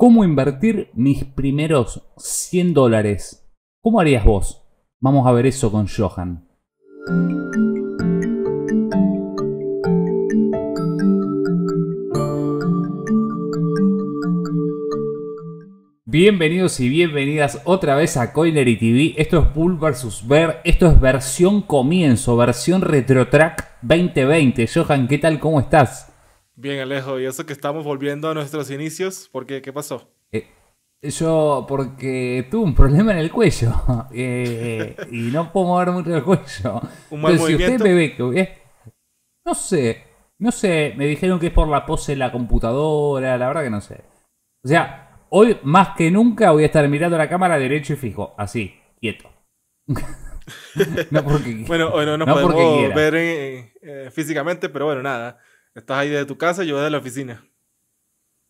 ¿Cómo invertir mis primeros 100 dólares? ¿Cómo harías vos? Vamos a ver eso con Johan. Bienvenidos y bienvenidas otra vez a Coinery TV. Esto es Bull vs. Bear. Esto es versión comienzo, versión retrotrack 2020. Johan, ¿qué tal? ¿Cómo estás? Bien, Alejo, y eso que estamos volviendo a nuestros inicios, ¿por qué? ¿Qué pasó? Eh, yo, porque tuve un problema en el cuello eh, y no puedo mover mucho el cuello. ¿Un si usted me ve No sé, no sé, me dijeron que es por la pose de la computadora, la verdad que no sé. O sea, hoy más que nunca voy a estar mirando la cámara derecho y fijo, así, quieto. no porque, bueno, no nos no podemos ver eh, físicamente, pero bueno, nada. Estás ahí de tu casa, yo de la oficina.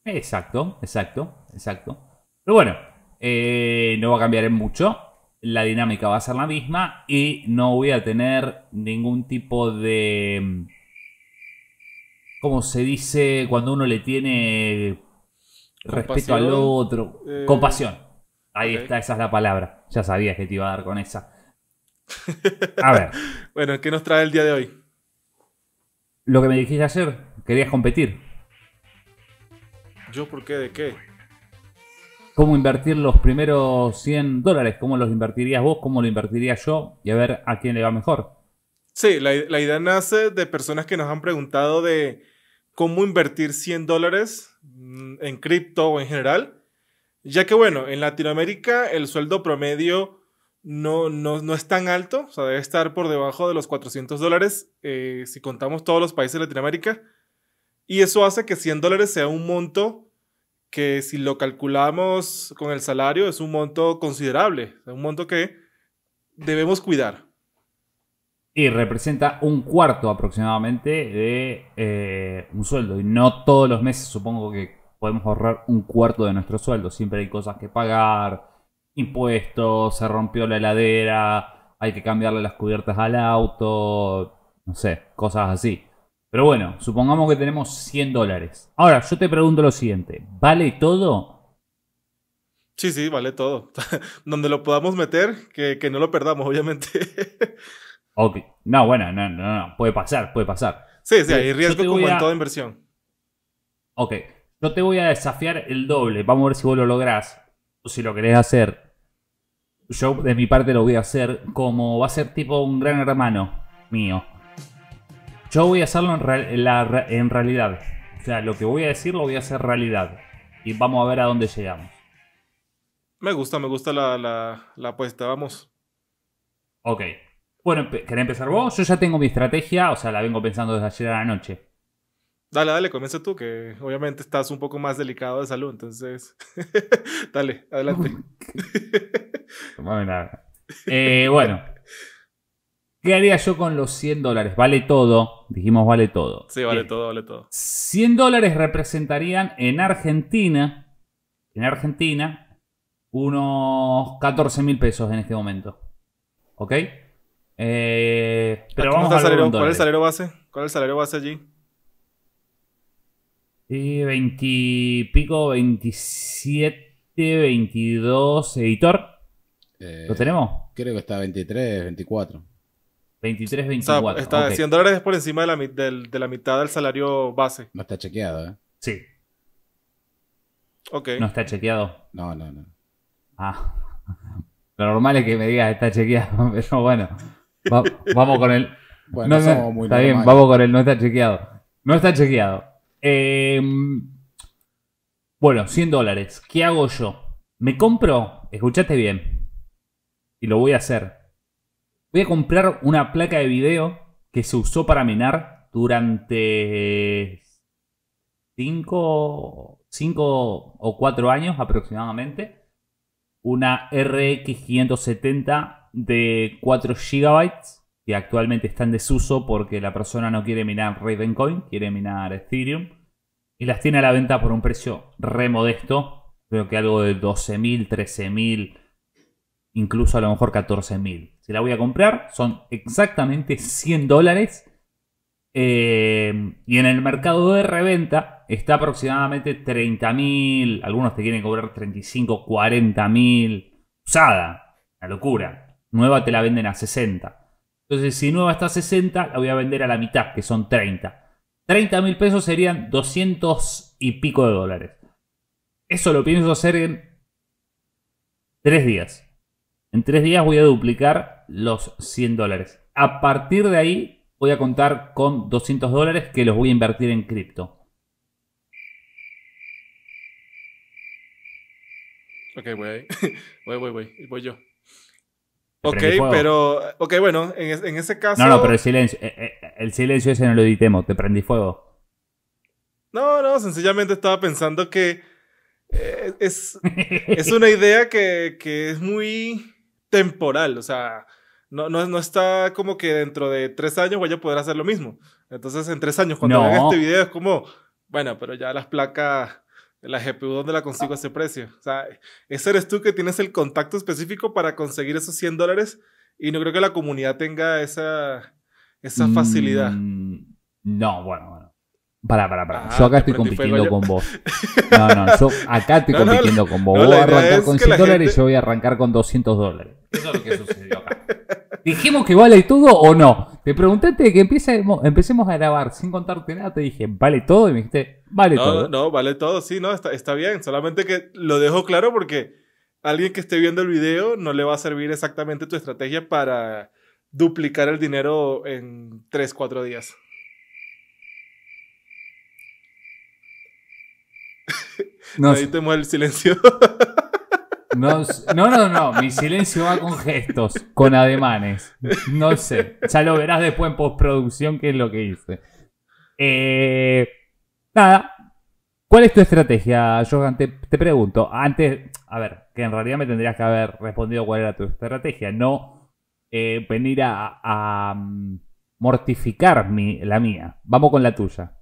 Exacto, exacto, exacto. Pero bueno, eh, no va a cambiar en mucho. La dinámica va a ser la misma y no voy a tener ningún tipo de... Mm, ¿Cómo se dice cuando uno le tiene respeto al otro? Eh, compasión. Ahí está, esa es la palabra. Ya sabías que te iba a dar con esa. A ver. bueno, ¿qué nos trae el día de hoy? lo que me dijiste ayer, querías competir. ¿Yo por qué? ¿De qué? ¿Cómo invertir los primeros 100 dólares? ¿Cómo los invertirías vos? ¿Cómo lo invertiría yo? Y a ver a quién le va mejor. Sí, la, la idea nace de personas que nos han preguntado de cómo invertir 100 dólares mm, en cripto o en general. Ya que bueno, en Latinoamérica el sueldo promedio no, no, no es tan alto, o sea, debe estar por debajo de los 400 dólares eh, si contamos todos los países de Latinoamérica. Y eso hace que 100 dólares sea un monto que si lo calculamos con el salario es un monto considerable, es un monto que debemos cuidar. Y representa un cuarto aproximadamente de eh, un sueldo. Y no todos los meses supongo que podemos ahorrar un cuarto de nuestro sueldo. Siempre hay cosas que pagar, impuestos, se rompió la heladera, hay que cambiarle las cubiertas al auto, no sé, cosas así. Pero bueno, supongamos que tenemos 100 dólares. Ahora, yo te pregunto lo siguiente, ¿vale todo? Sí, sí, vale todo. Donde lo podamos meter, que, no lo perdamos, obviamente. ok. No, bueno, no, no, no. Puede pasar, puede pasar. Sí, sí, hay riesgo como en toda inversión. Ok. Yo te voy a desafiar el doble. Vamos a ver si vos lo lográs. O si lo querés hacer yo de mi parte lo voy a hacer como va a ser tipo un gran hermano mío. Yo voy a hacerlo en, realidad. O sea, lo que voy a decir lo voy a hacer realidad. Y vamos a ver a dónde llegamos. Me gusta, me gusta la, la apuesta, vamos. Ok. Bueno, ¿querés empezar vos? Yo ya tengo mi estrategia, o sea, la vengo pensando desde ayer a la noche. Dale, dale, comienza tú, que obviamente estás un poco más delicado de salud, entonces. dale, adelante. Eh, bueno, ¿qué haría yo con los 100 dólares? Vale todo, dijimos vale todo. Sí, vale todo, vale todo. 100 dólares representarían en Argentina, en Argentina, unos 14 mil pesos en este momento. ¿Ok? Eh, pero vamos a ¿Cuál es el salario base? ¿Cuál es el salario base allí? Y 20 pico, 27, 22, editor. ¿Lo eh, tenemos? Creo que está 23, 24. 23, 24. Está, está 100 dólares por encima de la, mitad del salario base. No está chequeado, ¿eh? Sí. Ok. No está chequeado. No, no, no. Ah. Lo normal es que me digas está chequeado, pero bueno. vamos con el. Bueno, no, está bien, vamos con el no está chequeado. No está chequeado. Em, bueno, 100 dólares. ¿Qué hago yo? Me compro, escuchate bien, y lo voy a hacer. Voy a comprar una placa de video que se usó para minar durante 5 o 4 años aproximadamente. Una RX 570 de 4 GB que actualmente está en desuso porque la persona no quiere minar Ravencoin, quiere minar Ethereum, y las tiene a la venta por un precio re modesto, creo que algo de 12.000, 13.000, incluso a lo mejor 14.000. Si la voy a comprar, son exactamente 100 dólares. Eh, y en el mercado de reventa está aproximadamente 30.000, algunos te quieren cobrar 35, 40.000 usada, La locura. Nueva te la venden a 60. Entonces, si nueva está a 60, la voy a vender a la mitad, que son 30. 30 mil pesos serían 200 y pico de dólares. Eso lo pienso hacer en 3 días. En 3 días voy a duplicar los 100 dólares. A partir de ahí voy a contar con 200 dólares que los voy a invertir en cripto. Ok, voy ahí. voy, voy, voy. Voy yo. Ok, pero. Ok, bueno, en, ese caso. No, no, pero el silencio. Eh, eh, el silencio ese no lo editemos. Te prendí fuego. No, no, sencillamente estaba pensando que. Eh, es, una idea que, es muy temporal. O sea, no, no, no, está como que dentro de tres años voy a poder hacer lo mismo. Entonces, en tres años, cuando vean este video, es como. Bueno, pero ya las placas la GPU, ¿dónde la consigo a ese precio? O sea, ese eres tú que tienes el contacto específico para conseguir esos 100 dólares y no creo que la comunidad tenga esa, esa mm, facilidad. no, bueno, bueno. Para, para, para. Ah, yo acá estoy compitiendo con vos. No, no, yo acá estoy compitiendo con vos. No, voy a arrancar con 100 dólares y yo voy a arrancar con 200 dólares. Eso es lo que sucedió acá. Dijimos que vale todo o no. Te pregunté que empecemos, empecemos a grabar sin contarte nada. Te dije, ¿vale todo? Y me dijiste, vale todo. No, vale todo, sí, no, está, bien. Solamente que lo dejo claro porque alguien que esté viendo el video no le va a servir exactamente tu estrategia para duplicar el dinero en 3, 4 días. ahí te el silencio. No, no, no, mi silencio va con gestos, con ademanes. No sé, ya lo verás después en postproducción qué es lo que hice. Eh, nada, ¿cuál es tu estrategia, Yo Te, pregunto, antes, a ver, que en realidad me tendrías que haber respondido cuál era tu estrategia, no eh, venir a, mm, mortificar la mía. Vamos con la tuya.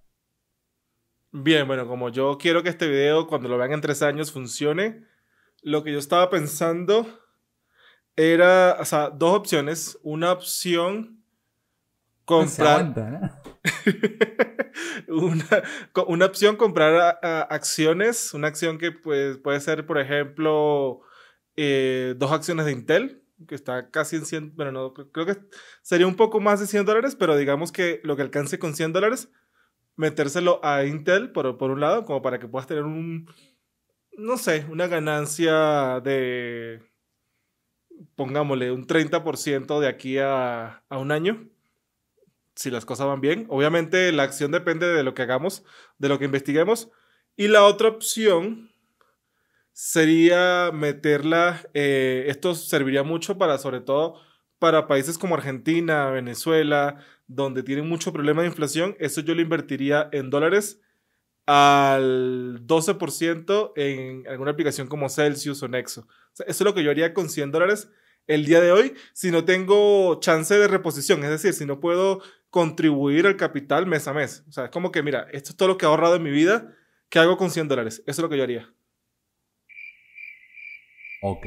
Bien, bueno, como yo quiero que este video, cuando lo vean en tres años, funcione, lo que yo estaba pensando era, o sea, dos opciones. Una opción comprar... una, opción comprar acciones, una acción que pues, puede ser, por ejemplo, eh, dos acciones de Intel, que está casi en 100, bueno, no, creo que sería un poco más de 100 dólares, pero digamos que lo que alcance con 100 dólares, metérselo a Intel por, por un lado, como para que puedas tener un, no sé, una ganancia de, pongámosle, un 30% de aquí a, un año, si las cosas van bien. Obviamente la acción depende de lo que hagamos, de lo que investiguemos. Y la otra opción sería meterla, eh, esto serviría mucho para, sobre todo, para países como Argentina, Venezuela, donde tienen mucho problema de inflación, eso yo lo invertiría en dólares al 12% en alguna aplicación como Celsius o Nexo. eso es lo que yo haría con 100 dólares el día de hoy si no tengo chance de reposición, es decir, si no puedo contribuir al capital mes a mes. O sea, es como que, mira, esto es todo lo que he ahorrado en mi vida, ¿qué hago con 100 dólares? Eso es lo que yo haría. Ok.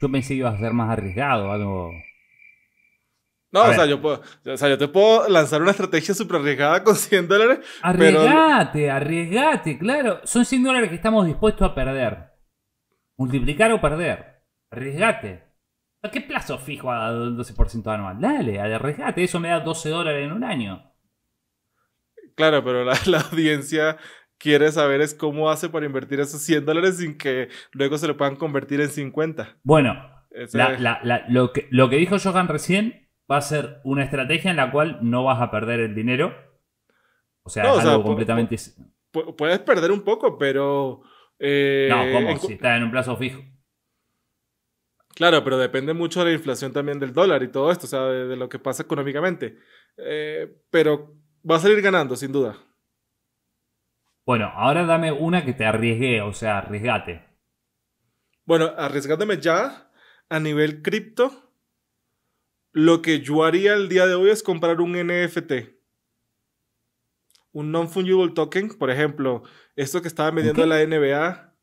Tú pensé que a ser más arriesgado, algo no, o sea, yo puedo, o sea, yo te puedo lanzar una estrategia super arriesgada con 100 dólares. Arriesgate, arriesgate, claro. Son 100 dólares que estamos dispuestos a perder. Multiplicar o perder. Arriesgate. ¿A qué plazo fijo a 12% anual? Dale, arriesgate. Eso me da 12 dólares en un año. Claro, pero la, audiencia quiere saber es cómo hace para invertir esos 100 dólares sin que luego se lo puedan convertir en 50. Bueno, lo, que, lo que dijo Johan recién va a ser una estrategia en la cual no vas a perder el dinero. O sea, algo completamente. Puedes perder un poco, pero. Eh, no, ¿cómo? Si está en un plazo fijo. Claro, pero depende mucho de la inflación también del dólar y todo esto, o sea, de, lo que pasa económicamente. Eh, pero va a salir ganando, sin duda. Bueno, ahora dame una que te arriesgue, o sea, arriesgate. Bueno, arriesgándome ya a nivel cripto, lo que yo haría el día de hoy es comprar un NFT. Un non-fungible token, por ejemplo, esto que estaba vendiendo la NBA,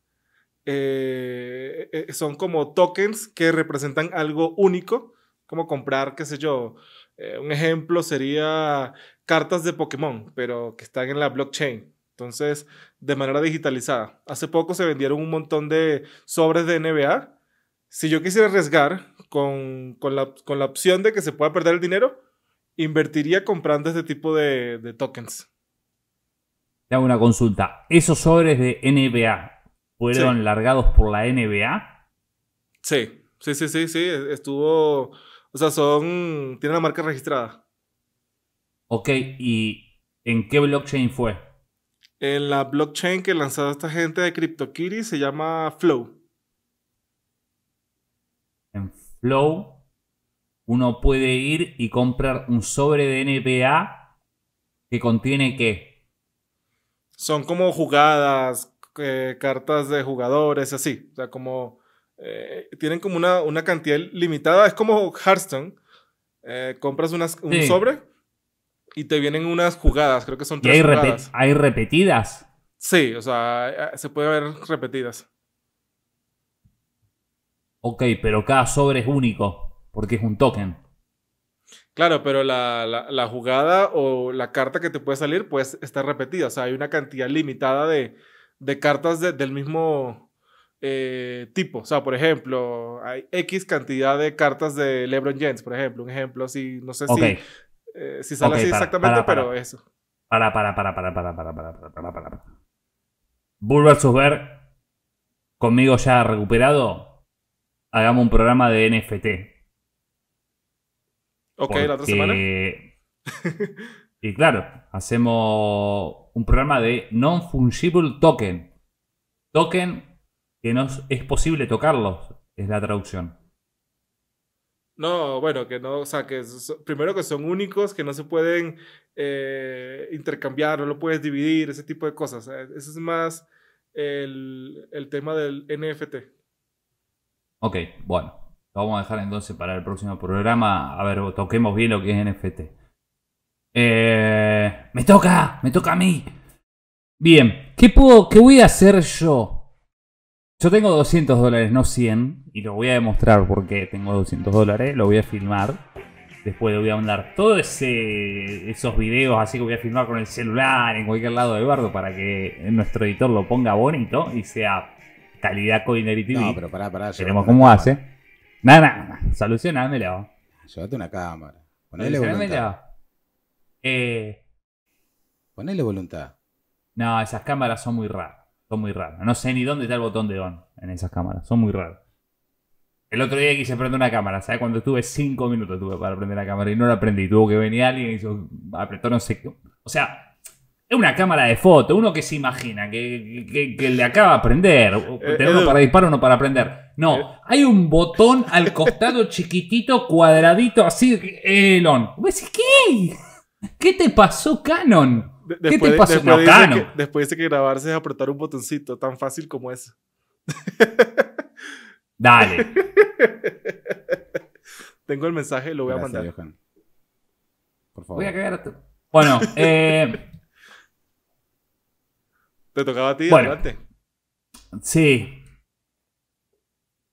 eh, eh, son como tokens que representan algo único, como comprar, qué sé yo, eh, un ejemplo sería cartas de Pokémon, pero que están en la blockchain. Entonces, de manera digitalizada. Hace poco se vendieron un montón de sobres de NBA. Si yo quisiera arriesgar, con, la, opción de que se pueda perder el dinero, invertiría comprando este tipo de, tokens. Te hago una consulta. ¿Esos sobres de NBA fueron largados por la NBA? Sí, sí, sí, sí, sí. Estuvo. O sea, son. Tiene la marca registrada. Ok, ¿y en qué blockchain fue? En la blockchain que lanzó esta gente de CryptoKitty se llama Flow. En Flow, uno puede ir y comprar un sobre de NPA que contiene qué? Son como jugadas, eh, cartas de jugadores, así. O sea, como... Eh, tienen como una, una, cantidad limitada. Es como Hearthstone. Eh, compras un sobre y te vienen unas jugadas. Creo que son tres hay, ¿Hay repetidas? Sí, o sea, se puede ver repetidas. Ok, pero cada sobre es único, porque es un token. Claro, pero la, jugada o la carta que te puede salir pues está repetida. O sea, hay una cantidad limitada de, de cartas del mismo eh, tipo. O sea, por ejemplo, hay X cantidad de cartas de LeBron James, por ejemplo. Un ejemplo así, no sé si, eh, si sale así exactamente, pero eso. Para, para, para, para, para, para, para, para, para, para. Bull vs. conmigo ya recuperado, hagamos un programa de NFT. Ok, la otra semana. y claro, hacemos un programa de non-fungible token. Token que no es posible tocarlos, es la traducción. No, bueno, que no, o sea, que primero que son únicos, que no se pueden eh, intercambiar, no lo puedes dividir, ese tipo de cosas. Eh, ese es más el, el tema del NFT. Ok, bueno. Lo vamos a dejar entonces para el próximo programa. A ver, toquemos bien lo que es NFT. Eh, me toca, me toca a mí. Bien, ¿qué, puedo, ¿qué voy a hacer yo? Yo tengo 200 dólares, no 100, y lo voy a demostrar porque tengo 200 dólares, lo voy a filmar. Después le voy a mandar todos esos videos así que voy a filmar con el celular en cualquier lado de bardo para que nuestro editor lo ponga bonito y sea calidad Culinary TV. No, pero pará, pará. Veremos cómo hace. Nada, nada, solucionámelo. Llévate una cámara. Ponele voluntad. Eh... Ponele voluntad. No, esas cámaras son muy raras. Son muy raras. No sé ni dónde está el botón de on en esas cámaras. Son muy raras. El otro día quise prender una cámara, ¿sabes? Cuando estuve cinco minutos tuve para prender la cámara y no la prendí. Tuvo que venir alguien y apretó no sé qué. O sea, una cámara de foto, uno que se imagina, que, le acaba de aprender, eh, tener uno para disparo, uno para aprender. No, hay un botón al costado chiquitito, cuadradito, así, Elon. qué? ¿Qué te pasó, Canon? ¿Qué después, te pasó, Canon? después de que grabarse es apretar un botoncito, tan fácil como eso. Dale. Tengo el mensaje, lo voy a mandar. Por favor. Voy a cagar a Bueno, eh. Te tocaba a ti, adelante. Sí.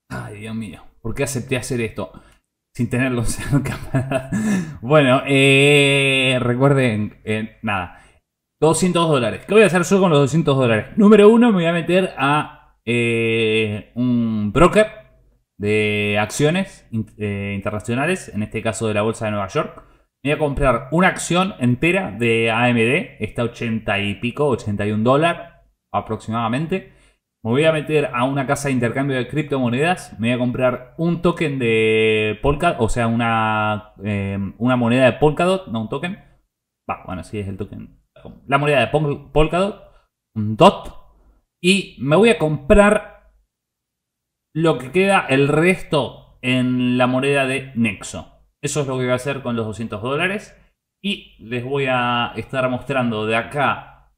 Ay, Dios mío. ¿Por qué acepté hacer esto? Sin tenerlo cámara? bueno, eh, recuerden, eh, nada. 200 dólares. ¿Qué voy a hacer yo con los 200 dólares? Número uno, me voy a meter a eh, un broker de acciones internacionales, en este caso de la Bolsa de Nueva York. Me voy a comprar una acción entera de AMD, está 80 y pico, 81 dólares aproximadamente. Me voy a meter a una casa de intercambio de criptomonedas, me voy a comprar un token de Polkadot, o sea, una, em, una moneda de Polkadot, no un token. Va, bueno, sí es el token. La moneda de Polkadot, un DOT, y me voy a comprar lo que queda el resto en la moneda de Nexo. Eso es lo que voy a hacer con los 200 dólares. Y les voy a estar mostrando de acá,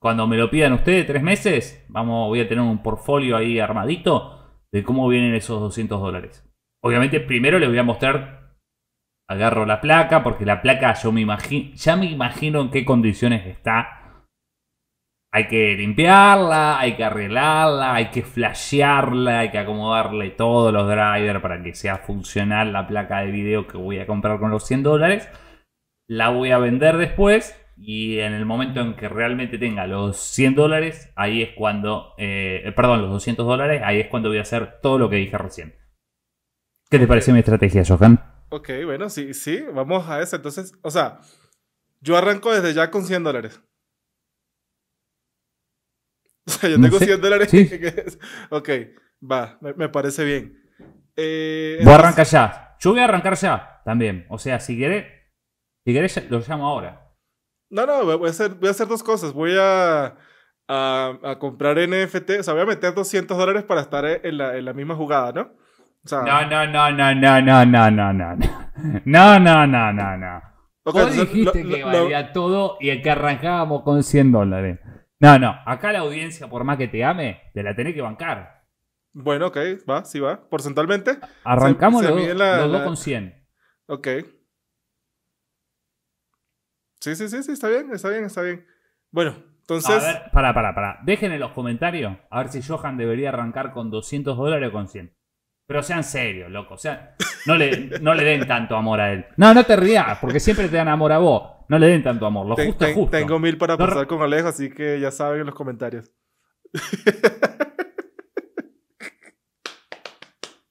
cuando me lo pidan ustedes, tres meses, vamos, voy a tener un portfolio ahí armadito de cómo vienen esos 200 dólares. Obviamente primero les voy a mostrar, agarro la placa, porque la placa yo me imagino, ya me imagino en qué condiciones está hay que limpiarla, hay que arreglarla, hay que flashearla, hay que acomodarle todos los drivers para que sea funcional la placa de video que voy a comprar con los 100 dólares. La voy a vender después y en el momento en que realmente tenga los 100 dólares, ahí es cuando, eh, perdón, los 200 dólares, ahí es cuando voy a hacer todo lo que dije recién. ¿Qué te parece mi estrategia, Johan? Ok, bueno, sí, sí, vamos a eso. Entonces, o sea, yo arranco desde ya con 100 dólares. O sea, yo tengo 100 dólares. ok, va, me, parece bien. voy a arrancar ya. Yo voy a arrancar ya también. O sea, si quieres, si quieres lo llamo ahora. No, no, voy a hacer, voy a hacer dos cosas. Voy a, a, comprar NFT. O sea, voy a meter 200 dólares para estar en la, en la misma jugada, ¿no? O sea, no, no, no, no, no, no, no, no, no. No, no, no, no, no. Vos dijiste que valía todo y que arrancábamos con 100 dólares. No, no. Acá la audiencia, por más que te ame, te la tenés que bancar. Bueno, ok, va, sí va. Porcentualmente. Arrancamos los, dos, con 100. Ok. Sí, sí, sí, sí, está bien, está bien, está bien. Bueno, entonces. A ver, para. pará, Dejen en los comentarios a ver si Johan debería arrancar con 200 dólares o con 100. Pero sean serios, loco. O sea, no le, no le den tanto amor a él. No, no te rías, porque siempre te dan amor a vos. No le den tanto amor, lo justo, Tengo mil para pasar con Alejo, así que ya saben en los comentarios.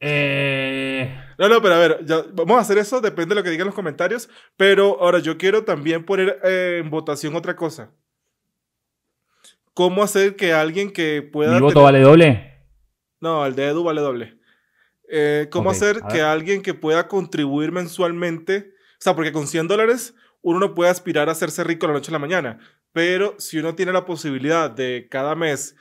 Eh. No, no, pero a ver, vamos a hacer eso, depende de lo que digan los comentarios. Pero ahora yo quiero también poner eh, en votación otra cosa. ¿Cómo hacer que alguien que pueda. ¿Mi voto vale doble? No, el de Edu vale doble. Eh, ¿Cómo hacer que alguien que pueda contribuir mensualmente, o sea, porque con 100 dólares uno no puede aspirar a hacerse rico la noche a la mañana, pero si uno tiene la posibilidad de cada mes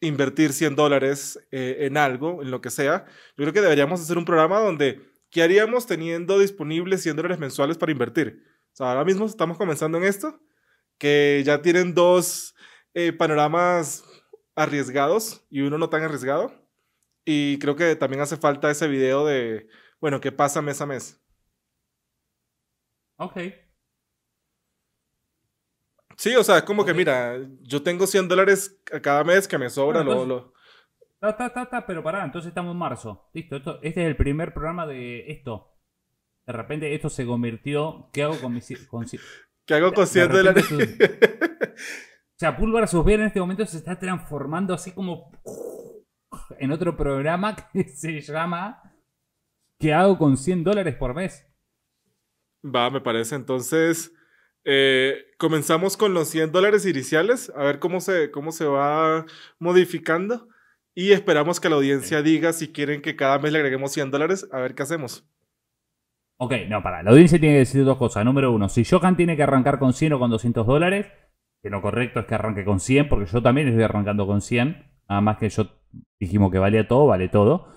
invertir 100 dólares eh, en algo, en lo que sea, yo creo que deberíamos hacer un programa donde, ¿qué haríamos teniendo disponibles 100 dólares mensuales para invertir? ahora mismo estamos comenzando en esto, que ya tienen dos eh, panoramas arriesgados y uno no tan arriesgado. Y creo que también hace falta ese video de, bueno, ¿qué pasa mes a mes? Ok, Sí, o sea, es como que mira, yo tengo 100 dólares cada mes que me sobran. Bueno, lo, Ta, ta, pero pará, entonces estamos en marzo. Listo, este es el primer programa de esto. De repente esto se convirtió. ¿Qué hago con mis. Con, ¿Qué hago con 100 dólares? o sea, Pulvar subir en este momento se está transformando así como. En otro programa que se llama. ¿Qué hago con 100 dólares por mes? Va, me parece. Entonces, eh, comenzamos con los 100 dólares iniciales, a ver cómo se, cómo se va modificando. Y esperamos que la audiencia diga si quieren que cada mes le agreguemos 100 dólares, a ver qué hacemos. Ok, no, para. La audiencia tiene que decir dos cosas. Número uno, si Johan tiene que arrancar con 100 o con 200 dólares, que lo correcto es que arranque con 100, porque yo también estoy arrancando con 100. Nada más que yo dijimos que valía todo, vale todo.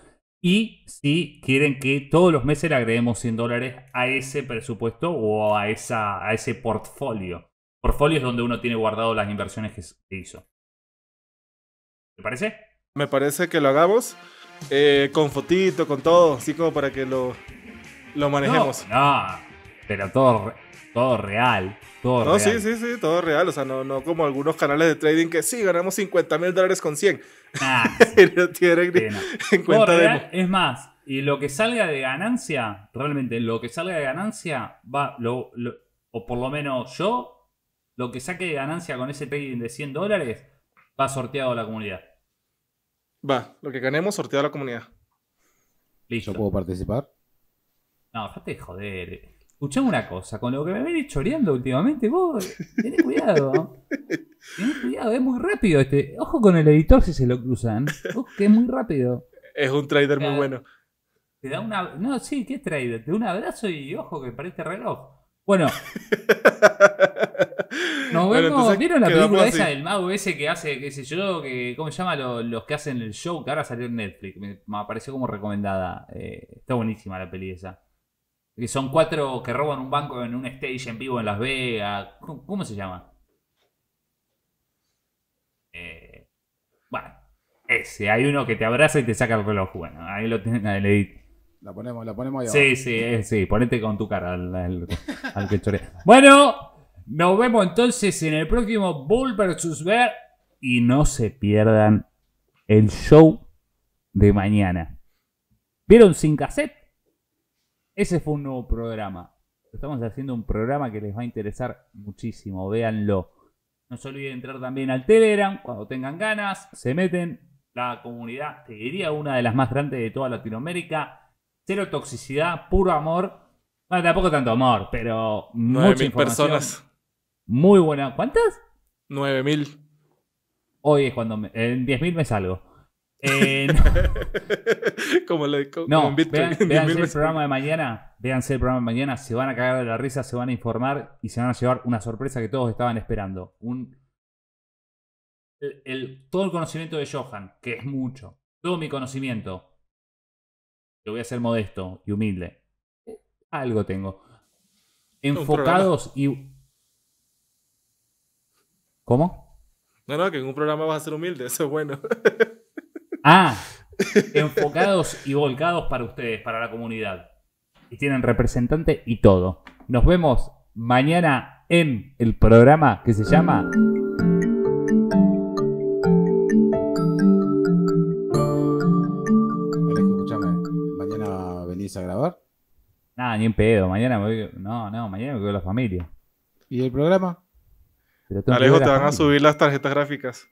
Y si quieren que todos los meses le agreguemos 100 dólares a ese presupuesto o a, esa, a ese portfolio. Portfolio es donde uno tiene guardado las inversiones que hizo. ¿Te parece? Me parece que lo hagamos eh, con fotito, con todo, así como para que lo, lo manejemos. No, no, pero todo todo real. Todo no, sí, sí, sí, todo real. O sea, no, no como algunos canales de trading que sí, ganamos 50 mil dólares con 100. Ah, es más, y lo que salga de ganancia, realmente lo que salga de ganancia, va, lo, o por lo menos yo, lo que saque de ganancia con ese trading de 100 dólares, va sorteado a la comunidad. Va, lo que ganemos sorteado a la comunidad. Listo. ¿Yo puedo participar? No, déjate joder. Eh. Escuchame una cosa, con lo que me venís choreando últimamente, vos tenés cuidado. tenés cuidado, es muy rápido este. Ojo con el editor si se lo cruzan. que es muy rápido. Es un trader muy bueno. Te da una. No, sí, ¿qué trader? Te da un abrazo y ojo que parece reloj. Bueno. Nos vemos. ¿Vieron la película esa del mago ese que hace, qué sé yo, que, ¿cómo se llama? Los, que hacen el show que ahora salió en Netflix. Me, apareció como recomendada. Eh, está buenísima la peli esa que son cuatro que roban un banco en un stage en vivo en Las Vegas. ¿Cómo, se llama? Eh, bueno, ese. Hay uno que te abraza y te saca el reloj. Bueno, ahí lo tienen el edit. La ponemos, la ponemos ahí abajo. Sí, sí, eh, sí. Ponete con tu cara al, que chorea. Bueno, nos vemos entonces en el próximo Bull vs. Bear. Y no se pierdan el show de mañana. ¿Vieron sin cassette? Ese fue un nuevo programa. Estamos haciendo un programa que les va a interesar muchísimo. Véanlo. No se olviden entrar también al Telegram cuando tengan ganas. Se meten. La comunidad, te diría, una de las más grandes de toda Latinoamérica. Cero toxicidad, puro amor. Bueno, tampoco tanto amor, pero. 9.000 personas. Muy buena. ¿Cuántas? 9.000. Hoy es cuando. Me, en 10.000 me salgo como no, véanse el programa de mañana. Véanse el programa de mañana. Se van a cagar de la risa, se van a informar y se van a llevar una sorpresa que todos estaban esperando. Un, todo el conocimiento de Johan, que es mucho. Todo mi conocimiento. Yo voy a ser modesto y humilde. Algo tengo. Enfocados y. ¿Cómo? No, no, que en un programa vas a ser humilde, eso es bueno. Ah, enfocados y volcados para ustedes, para la comunidad. Y tienen representante y todo. Nos vemos mañana en el programa que se llama... ¿Mañana venís a grabar? Nada, ni en pedo. Mañana me voy. No, no, mañana me voy con la familia. ¿Y el programa? Alejo, te van a subir las tarjetas gráficas.